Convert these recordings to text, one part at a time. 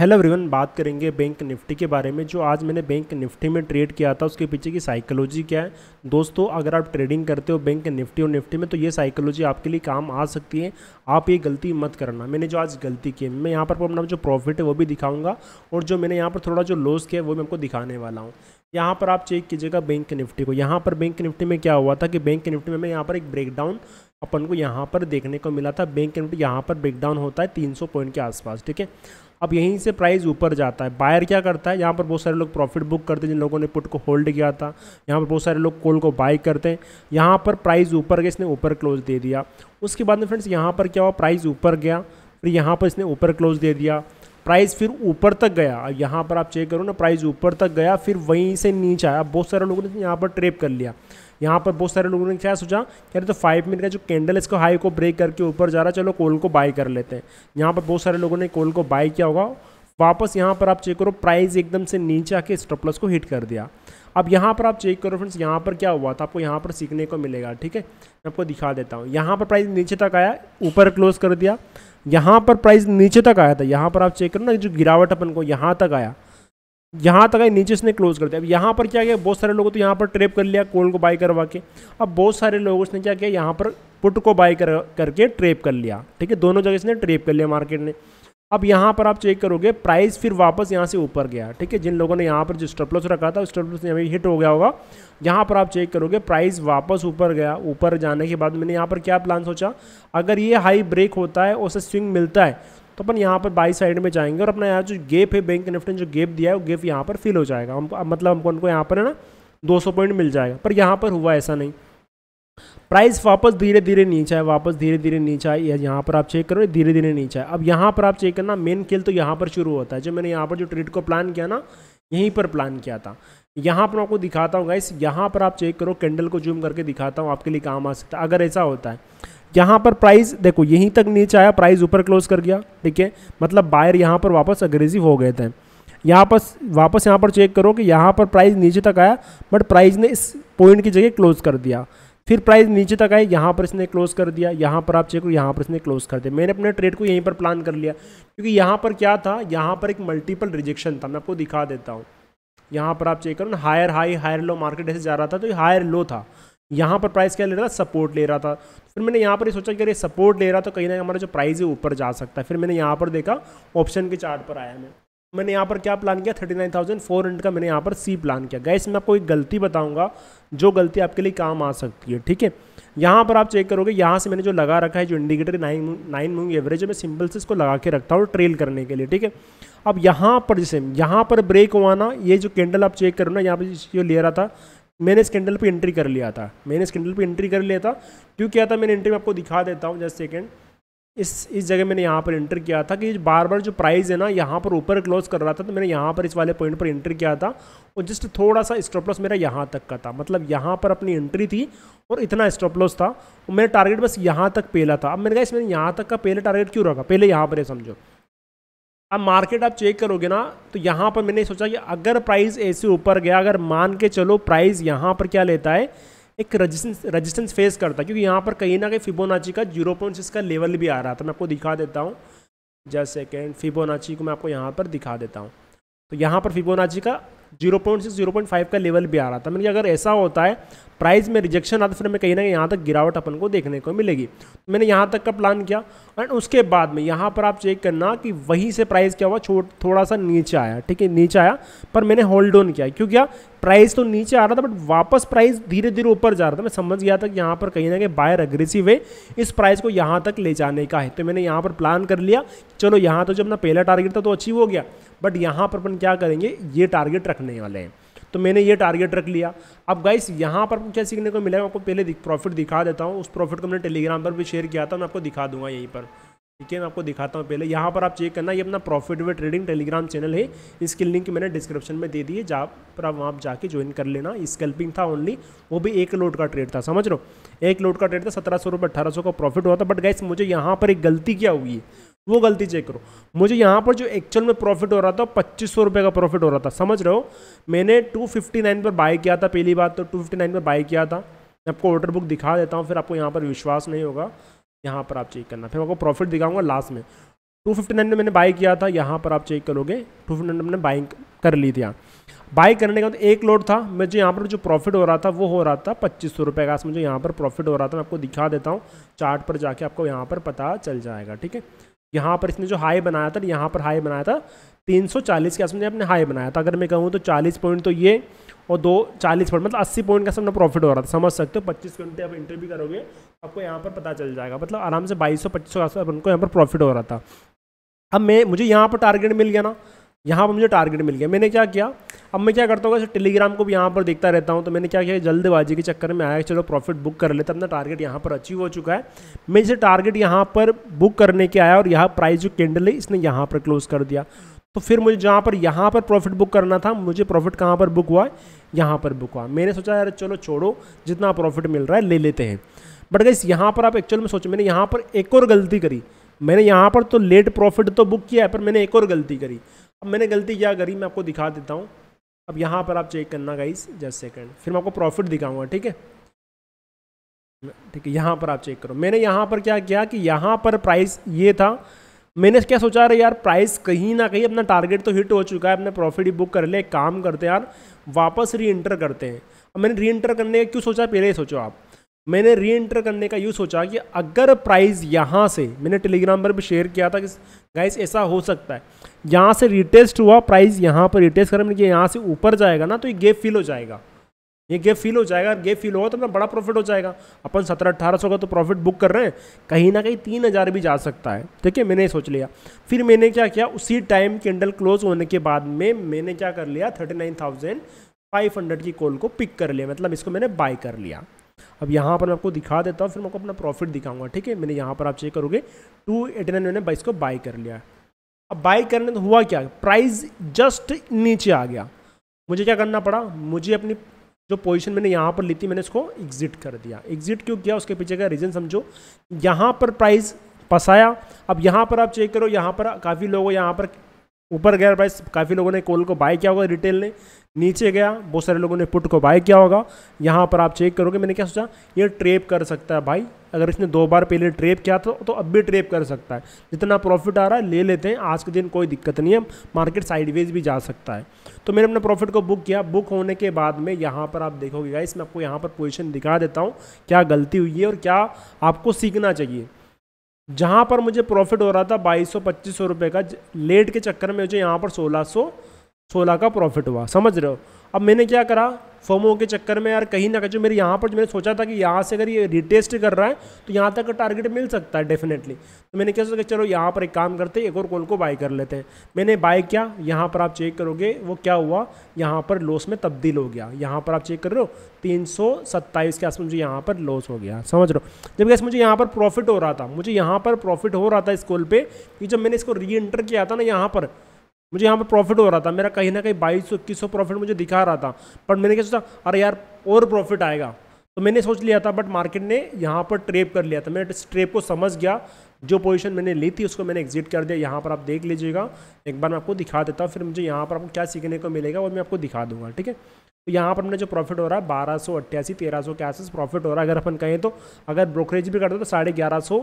hello everyone बात करेंगे bank Nifty के बारे में जो आज मैंने बैंक निफ्टी में ट्रेड किया था उसके पीछे की साइकोलॉजी क्या है दोस्तों अगर आप ट्रेडिंग करते हो बैंक निफ्टी और निफ्टी में तो ये साइकोलॉजी आपके लिए काम आ सकती है आप ये गलती मत करना मैंने जो आज गलती की मैं यहाँ पर अपना जो प्रॉफिट है वो भी दिखाऊंगा और जो मैंने यहाँ पर थोड़ा जो लॉस किया है वो मैं आपको दिखाने वाला हूँ यहाँ पर आप चेक कीजिएगा बैंक निफ्टी को यहाँ पर बैंक निफ्टी में क्या हुआ था कि बैंक निफ्टी में मैं यहाँ पर एक ब्रेकडाउन अपन को यहाँ पर देखने को मिला था बैंक निफ्टी यहाँ पर ब्रेकडाउन होता है 300 पॉइंट के आसपास ठीक है अब यहीं से प्राइस ऊपर जाता है बायर क्या करता है यहाँ पर बहुत सारे लोग प्रॉफिट बुक करते हैं जिन लोगों ने पुट को होल्ड किया था यहाँ पर बहुत सारे लोग कोल को बाय करते हैं यहाँ पर प्राइस ऊपर गया इसने ऊपर क्लोज दे दिया उसके बाद में फ्रेंड्स यहाँ पर क्या हुआ प्राइस ऊपर गया फिर यहाँ पर इसने ऊपर क्लोज दे दिया प्राइस फिर ऊपर तक गया यहाँ पर आप चेक करो ना प्राइस ऊपर तक गया फिर वहीं से नीचे आया बहुत सारे लोगों ने यहाँ पर ट्रेप कर लिया यहाँ पर बहुत सारे लोगों ने क्या सोचा कह रहे तो फाइव मिनट का जो कैंडल इसको हाई को ब्रेक करके ऊपर जा रहा है चलो कोल को बाय कर लेते हैं यहाँ पर बहुत सारे लोगों ने कोल को बाय किया होगा वापस यहाँ पर आप चेक करो प्राइस एकदम से नीचे आके स्टॉपलस को हिट कर दिया अब यहाँ पर आप चेक करो फ्रेंड्स यहाँ पर क्या हुआ था आपको यहाँ पर सीखने को मिलेगा ठीक है मैं आपको दिखा देता हूँ यहाँ पर प्राइस नीचे तक आया ऊपर क्लोज कर दिया यहाँ पर प्राइस नीचे तक आया था यहाँ पर आप चेक करो ना जो गिरावट अपन को यहाँ तक आया यहाँ तक आई नीचे इसने क्लोज कर दिया अब यहाँ पर क्या किया बहुत सारे लोगों तो यहाँ पर ट्रेप कर लिया कोल्ड को बाई करवा के अब बहुत सारे लोगों ने क्या किया यहाँ पर पुट को बाई कर करके ट्रेप कर लिया ठीक है दोनों जगह इसने ट्रेप कर लिया मार्केट ने अब यहाँ पर आप चेक करोगे प्राइस फिर वापस यहाँ से ऊपर गया ठीक है जिन लोगों ने यहाँ पर जो स्टपलस रखा था स्टपलस यहाँ हिट हो गया होगा यहाँ पर आप चेक करोगे प्राइस वापस ऊपर गया ऊपर जाने के बाद मैंने यहाँ पर क्या प्लान सोचा अगर ये हाई ब्रेक होता है और उसे स्विंग मिलता है अपन यहाँ पर बाई साइड में जाएंगे और अपना यहाँ जो गेप है बैंक निफ्टी ने जो गेप दिया है वो गेप यहाँ पर फिल हो जाएगा हम मतलब हमको उनको यहाँ पर है ना 200 पॉइंट मिल जाएगा पर यहाँ पर हुआ ऐसा नहीं प्राइस वापस धीरे धीरे नीचा है वापस धीरे धीरे नीचा है यहाँ पर आप चेक करो धीरे धीरे नीचा है अब यहाँ पर आप चेक करना मेन खेल तो यहाँ पर शुरू होता है जो मैंने यहाँ पर जो ट्रेड को प्लान किया ना यहीं पर प्लान किया था यहाँ पर आपको दिखाता हूँ गाइस यहाँ पर आप चेक करो कैंडल को जूम करके दिखाता हूँ आपके लिए काम आ सकता है अगर ऐसा होता है यहाँ पर प्राइस देखो यहीं तक नीचे आया प्राइस ऊपर क्लोज कर गया ठीक है मतलब बायर यहाँ पर वापस अग्रेसिव हो गए थे यहाँ पर वापस यहाँ पर चेक करो कि यहाँ पर प्राइस नीचे तक आया बट प्राइस ने इस पॉइंट की जगह क्लोज कर दिया फिर प्राइस नीचे तक आई यहाँ पर इसने क्लोज कर दिया यहाँ पर आप चेक करो यहाँ पर इसने क्लोज कर दिया मैंने अपने ट्रेड को यहीं पर प्लान कर लिया क्योंकि यहाँ पर क्या था यहाँ पर एक मल्टीपल रिजेक्शन था मैं आपको दिखा देता हूँ यहाँ पर आप चेक करो ना higher high higher low market ऐसे जा रहा था तो ये हायर लो था यहाँ पर प्राइस क्या ले रहा था सपोर्ट ले रहा था फिर मैंने यहाँ पर ये सोचा कि अरे सपोर्ट ले रहा तो कहीं ना हमारा जो प्राइस है ऊपर जा सकता है फिर मैंने यहाँ पर देखा ऑप्शन के चार्ट पर आया मैं मैंने यहाँ पर क्या प्लान किया thirty nine thousand four hundred का मैंने यहाँ पर सी प्लान किया गैस मैं आपको एक गलती बताऊँगा जो गलती आपके लिए काम आ सकती है ठीक है यहाँ पर आप चेक करोगे यहाँ से मैंने जो लगा रखा है जो indicator nine nine moving average है मैं सिंपल से इसको लगा के रखता हूँ ट्रेल करने के लिए ठीक है अब यहाँ पर जैसे यहाँ पर ब्रेक हुआ ना ये जो कैंडल आप चेक करो ना यहाँ पर जो ले रहा था मैंने इस कैंडल पे एंट्री कर लिया था मैंने इस कैंडल पे एंट्री कर लिया था क्यों किया था मैंने एंट्री में आपको दिखा देता हूँ जस्ट सेकेंड इस इस जगह मैंने यहाँ पर एंटर किया था कि बार बार जो प्राइस है ना यहाँ पर ऊपर क्लोज कर रहा था तो मैंने यहाँ पर इस वाले पॉइंट पर एंटर किया था और जस्ट थोड़ा सा स्टॉप लॉस मेरा यहाँ तक का था मतलब यहाँ पर अपनी एंट्री थी और इतना स्टॉप लॉस था और मेरा टारगेट बस यहाँ तक पहला था अब मैंने कहा इसमें यहाँ तक का पहले टारगेट क्यों रखा पहले यहाँ पर समझो अब मार्केट आप चेक करोगे ना तो यहाँ पर मैंने सोचा कि अगर प्राइस ऐसे ऊपर गया अगर मान के चलो प्राइस यहाँ पर क्या लेता है एक रजिस्टेंस रजिस्टेंस फेस करता है क्योंकि यहाँ पर कहीं ना कहीं फिबोनाची का जीरो पॉइंट सिक्स का लेवल भी आ रहा था तो मैं आपको दिखा देता हूँ जस्ट सेकेंड फिबोनाची को मैं आपको यहाँ पर दिखा देता हूँ तो यहाँ पर फिबोनाची का zero point six zero point five का लेवल भी आ रहा था मैंने अगर ऐसा होता है प्राइस में रिजेक्शन आता फिर हमें कहीं ना कहीं यहाँ तक गिरावट अपन को देखने को मिलेगी तो मैंने यहाँ तक का प्लान किया एंड उसके बाद में यहाँ पर आप चेक करना कि वहीं से प्राइस क्या हुआ छोट थोड़ा सा नीचे आया ठीक है नीचे आया पर मैंने होल्ड ऑन किया क्यों किया प्राइस तो नीचे आ रहा था बट वापस प्राइस धीरे धीरे ऊपर जा रहा था मैं समझ गया था कि यहाँ पर कहीं ना कहीं बायर अग्रेसिव है इस प्राइस को यहाँ तक ले जाने का है तो मैंने यहाँ पर प्लान कर लिया चलो यहाँ तो जब अपना पहला टारगेट था तो अचीव हो गया बट यहाँ पर अपन क्या करेंगे ये टारगेट रखने वाले हैं तो मैंने ये टारगेट रख लिया अब गाइस यहाँ पर क्या सीखने को मिला है आपको पहले प्रॉफिट दिखा देता हूँ उस प्रॉफिट को मैंने टेलीग्राम पर भी शेयर किया था मैं आपको दिखा दूंगा यहीं पर ठीक है मैं आपको दिखाता हूँ पहले यहाँ पर आप चेक करना ये अपना profit way trading Telegram channel है इसकी लिंक मैंने डिस्क्रिप्शन में दे दी है जहाँ पर आप वहाँ जाके ज्वाइन कर लेना स्कल्पिंग था ओनली वो भी एक लोड का ट्रेड था समझ लो एक लोड का ट्रेड था सत्रह सौ रुपये अठारह सौ का प्रॉफिट हुआ था बट गैस मुझे यहाँ पर एक गलती क्या हुई है वो गलती चेक करो मुझे यहाँ पर जो एक्चुअल में प्रॉफिट हो रहा था पच्चीस सौ रुपये का प्रॉफिट हो रहा था समझ रहे हो मैंने 259 पर बाय किया था पहली बात तो 259 पर बाय किया था मैं आपको ऑर्डर बुक दिखा देता हूँ फिर आपको यहाँ पर विश्वास नहीं होगा यहाँ पर आप चेक करना फिर आपको प्रॉफिट दिखाऊंगा लास्ट में टू में मैंने बाय किया था यहाँ पर आप चेक करोगे टू में मैंने बाइंग कर ली थी यहाँ बाई करने का तो एक लोड था जो यहाँ पर जो प्रॉफिट हो रहा था वो हो रहा था पच्चीस सौ रुपये का मुझे यहाँ पर प्रॉफिट हो रहा था मैं आपको दिखा देता हूँ चार्ट पर जाके आपको यहाँ पर पता चल जाएगा ठीक है यहाँ पर इसने जो हाई बनाया था यहाँ पर हाई बनाया था 340 के आसपास अपने हाई बनाया था अगर मैं कहूँ तो 40 पॉइंट तो ये और दो 40 पॉइंट मतलब 80 पॉइंट का सामने प्रॉफिट हो रहा था समझ सकते हो 25 घंटे आप इंटरव्यू करोगे आपको यहाँ पर पता चल जाएगा मतलब आराम से 2200 2500 के आसपास अपन को यहाँ पर प्रॉफिट हो रहा था अब मैं मुझे यहाँ पर टारगेट मिल गया ना यहाँ पर मुझे टारगेट मिल गया मैंने क्या किया अब मैं क्या करता हूँ टेलीग्राम को भी यहाँ पर देखता रहता हूँ तो मैंने क्या किया जल्दबाजी के चक्कर में आया चलो प्रॉफिट बुक कर लेता अपना टारगेट यहाँ पर अचीव हो चुका है मैं इसे टारगेट यहाँ पर बुक करने के आया और यहाँ प्राइस जो कैंडल है इसने यहाँ पर क्लोज कर दिया तो फिर मुझे जहाँ पर यहाँ पर प्रॉफिट बुक करना था मुझे प्रॉफिट कहाँ पर बुक हुआ है यहाँ पर बुक हुआ मैंने सोचा यार चलो छोड़ो जितना प्रॉफिट मिल रहा है ले लेते हैं बट गाइस यहाँ पर आप एक्चुअल में सोचो मैंने यहाँ पर एक और गलती करी मैंने यहाँ पर तो लेट प्रॉफिट तो बुक किया है पर मैंने एक और गलती करी अब मैंने गलती क्या करी मैं आपको दिखा देता हूँ अब यहाँ पर आप चेक करना गाइस जस्ट सेकंड फिर मैं आपको प्रॉफिट दिखाऊंगा ठीक है ठीक है यहाँ पर आप चेक करो मैंने यहाँ पर क्या किया कि यहाँ पर प्राइस ये था मैंने क्या सोचा रहा यार प्राइस कहीं ना कहीं अपना टारगेट तो हिट हो चुका है अपने प्रॉफिट ही बुक कर ले काम करते हैं यार वापस री एंटर करते हैं अब मैंने री एंटर करने क्यों सोचा पहले ही सोचो आप मैंने री एंटर करने का यूँ सोचा कि अगर प्राइस यहाँ से मैंने टेलीग्राम पर भी शेयर किया था कि गाइस ऐसा हो सकता है यहाँ से रिटेस्ट हुआ प्राइस यहाँ पर रिटेस्ट करें मैंने मतलब यहाँ से ऊपर जाएगा ना तो ये गेप फिल हो जाएगा ये गेप फिल हो जाएगा गेप फिल होगा तो अपना बड़ा प्रॉफिट हो जाएगा अपन सत्रह अट्ठारह सौ का तो प्रॉफिट बुक कर रहे हैं कहीं ना कहीं तीन हज़ार भी जा सकता है ठीक है मैंने सोच लिया फिर मैंने क्या किया उसी टाइम कैंडल क्लोज होने के बाद में मैंने क्या कर लिया thirty nine thousand five hundred की कॉल को पिक कर लिया मतलब इसको मैंने बाय कर लिया अब यहाँ पर मैं आपको दिखा देता हूँ फिर मैं आपको अपना प्रॉफिट दिखाऊंगा ठीक है मैंने यहाँ पर आप चेक करोगे टू एटी नाइन मैंने बाईस को बाय कर लिया अब बाय करने तो हुआ क्या प्राइस जस्ट नीचे आ गया मुझे क्या करना पड़ा मुझे अपनी जो पोजीशन मैंने यहाँ पर ली थी मैंने इसको एग्जिट कर दिया एग्जिट क्यों किया उसके पीछे का रीज़न समझो यहाँ पर प्राइस फंसाया अब यहाँ पर आप चेक करो यहाँ पर काफ़ी लोगों यहाँ पर ऊपर गया प्राइस काफ़ी लोगों ने कॉल को बाय किया होगा रिटेल ने नीचे गया बहुत सारे लोगों ने पुट को बाय किया होगा यहाँ पर आप चेक करोगे मैंने क्या सोचा ये ट्रेप कर सकता है भाई अगर इसने दो बार पहले ट्रेप किया था तो अब भी ट्रेप कर सकता है जितना प्रॉफिट आ रहा है ले लेते हैं आज के दिन कोई दिक्कत नहीं है मार्केट साइडवेज भी जा सकता है तो मैंने अपने प्रॉफिट को बुक किया बुक होने के बाद में यहाँ पर आप देखोगे गाइस मैं आपको यहाँ पर पोजिशन दिखा देता हूँ क्या गलती हुई है और क्या आपको सीखना चाहिए जहाँ पर मुझे प्रॉफिट हो रहा था बाईस सौ पच्चीस सौ रुपये का लेट के चक्कर में मुझे यहाँ पर सोलह सौ सोलह का प्रॉफिट हुआ समझ रहे हो अब मैंने क्या करा फॉर्मो के चक्कर में यार कहीं ना कहीं जो मेरे यहाँ पर जो मैंने सोचा था कि यहाँ से अगर ये रिटेस्ट कर रहा है तो यहाँ तक टारगेट मिल सकता है डेफिनेटली तो मैंने क्या सोचा कि चलो यहाँ पर एक काम करते एक और कॉल को बाय कर लेते हैं मैंने बाय किया यहाँ पर आप चेक करोगे वो क्या हुआ यहाँ पर लॉस में तब्दील हो गया यहाँ पर आप चेक कर रहे हो तीन के आसपास मुझे यहाँ पर लॉस हो गया समझ रहे हो जब कैसे मुझे यहाँ पर प्रॉफिट हो रहा था मुझे यहाँ पर प्रॉफिट हो रहा था इस कॉल पर कि जब मैंने इसको री एंटर किया था ना यहाँ पर मुझे यहाँ पे प्रॉफिट हो रहा था मेरा कहीं ना कहीं बाईस सौ इक्कीस सौ प्रॉफिट मुझे दिखा रहा था बट मैंने क्या सोचा अरे यार और प्रॉफिट आएगा तो मैंने सोच लिया था बट मार्केट ने यहाँ पर ट्रेप कर लिया था मैं इस ट्रेप को समझ गया जो पोजीशन मैंने ली थी उसको मैंने एग्जिट कर दिया यहाँ पर आप देख लीजिएगा एक बार मैं आपको दिखा देता हूँ फिर मुझे यहाँ पर आपको क्या सीखने को मिलेगा वो मैं आपको दिखा दूंगा ठीक है तो यहाँ पर हमने जो प्रॉफिट हो रहा है बारह सौ अट्ठासी तेरह सौ के आसपास प्रॉफिट हो रहा है अगर अपन कहें तो अगर ब्रोकरेज भी करते तो साढ़े ग्यारह सौ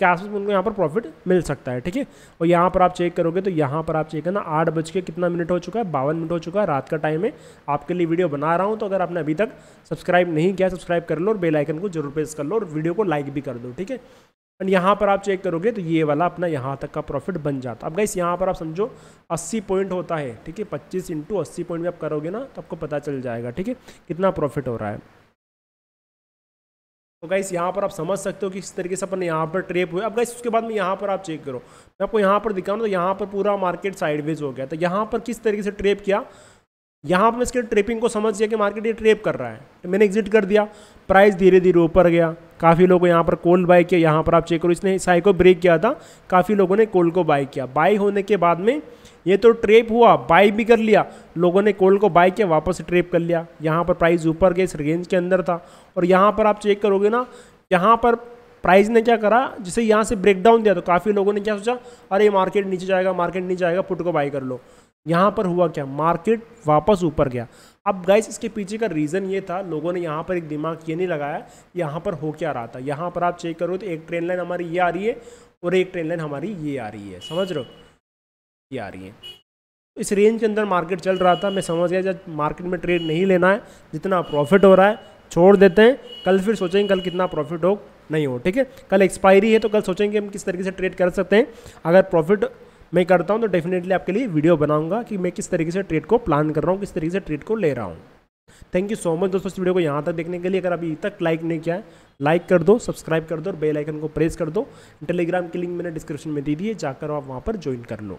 के आसपास में उनको यहाँ पर प्रॉफिट मिल सकता है ठीक है और यहाँ पर आप चेक करोगे तो यहाँ पर आप चेक करना आठ बज के कितना मिनट हो चुका है बावन मिनट हो चुका है रात का टाइम है आपके लिए वीडियो बना रहा हूँ तो अगर आपने अभी तक सब्सक्राइब नहीं किया सब्सक्राइब कर लो और बेलाइकन को जरूर प्रेस कर लो और वीडियो को लाइक भी कर दो ठीक है एंड यहाँ पर आप चेक करोगे तो ये वाला अपना यहाँ तक का प्रॉफिट बन जाता अब गाइस यहाँ पर आप समझो 80 पॉइंट होता है ठीक है 25 इंटू अस्सी पॉइंट भी आप करोगे ना तो आपको पता चल जाएगा ठीक है कितना प्रॉफिट हो रहा है तो गाइस यहाँ पर आप समझ सकते हो कि किस तरीके से अपन यहाँ पर ट्रेप हुए अब गाइस उसके बाद में यहाँ पर आप चेक करो मैं आपको यहाँ पर दिखाऊँ तो यहाँ पर पूरा मार्केट साइडवेज हो गया तो यहाँ पर किस तरीके से ट्रेप किया यहाँ पर इसके ट्रेपिंग को समझ गया कि मार्केट ये ट्रेप कर रहा है तो मैंने एग्जिट कर दिया प्राइस धीरे धीरे ऊपर गया काफ़ी लोगों यहाँ पर कोल्ड बाई किया यहाँ पर आप चेक करो इसने साई को ब्रेक किया था काफ़ी लोगों ने कोल्ड को बाई किया बाई होने के बाद में ये तो ट्रेप हुआ बाई भी कर लिया लोगों ने कोल्ड को बाई किया वापस ट्रेप कर लिया यहाँ पर प्राइस ऊपर गए इस रेंज के अंदर था और यहाँ पर आप चेक करोगे ना यहाँ पर प्राइस ने क्या करा जिसे यहाँ से ब्रेकडाउन दिया तो काफ़ी लोगों ने क्या सोचा अरे मार्केट नीचे जाएगा मार्केट नीचे जाएगा पुट को बाई कर लो यहाँ पर हुआ क्या मार्केट वापस ऊपर गया अब गाइस इसके पीछे का रीज़न ये था लोगों ने यहाँ पर एक दिमाग ये नहीं लगाया यहाँ पर हो क्या रहा था यहाँ पर आप चेक करो तो एक ट्रेन लाइन हमारी ये आ रही है और एक ट्रेन लाइन हमारी ये आ रही है समझ रहे हो ये आ रही हैं इस रेंज के अंदर मार्केट चल रहा था मैं समझ गया जब मार्केट में ट्रेड नहीं लेना है जितना प्रॉफिट हो रहा है छोड़ देते हैं कल फिर सोचेंगे कल कितना प्रॉफिट हो नहीं हो ठीक है कल एक्सपायरी है तो कल सोचेंगे हम किस तरीके से ट्रेड कर सकते हैं अगर प्रॉफिट मैं करता हूँ तो डेफिनेटली आपके लिए वीडियो बनाऊंगा कि मैं किस तरीके से ट्रेड को प्लान कर रहा हूँ किस तरीके से ट्रेड को ले रहा हूँ थैंक यू सो मच दोस्तों इस वीडियो को यहाँ तक देखने के लिए अगर अभी तक लाइक नहीं किया है लाइक कर दो सब्सक्राइब कर दो और बेलाइकन को प्रेस कर दो टेलीग्राम की लिंक मैंने डिस्क्रिप्शन में दे दी है जाकर आप वहाँ पर ज्वाइन कर लो